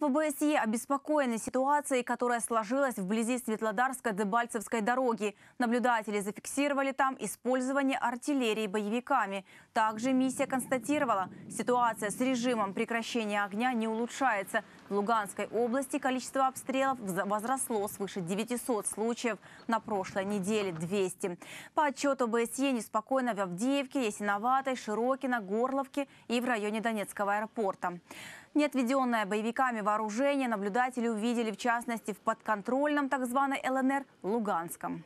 В ОБСЕ обеспокоены ситуацией, которая сложилась вблизи Светлодарско-Дебальцевской дороги. Наблюдатели зафиксировали там использование артиллерии боевиками. Также миссия констатировала, ситуация с режимом прекращения огня не улучшается. В Луганской области количество обстрелов возросло свыше 900 случаев. На прошлой неделе 200. По отчету ОБСЕ неспокойно в Авдеевке, Ясиноватой, Широкино, Горловке и в районе Донецкого аэропорта. Неотведенное боевиками вооружение наблюдатели увидели в частности в подконтрольном так званой ЛНР Луганском.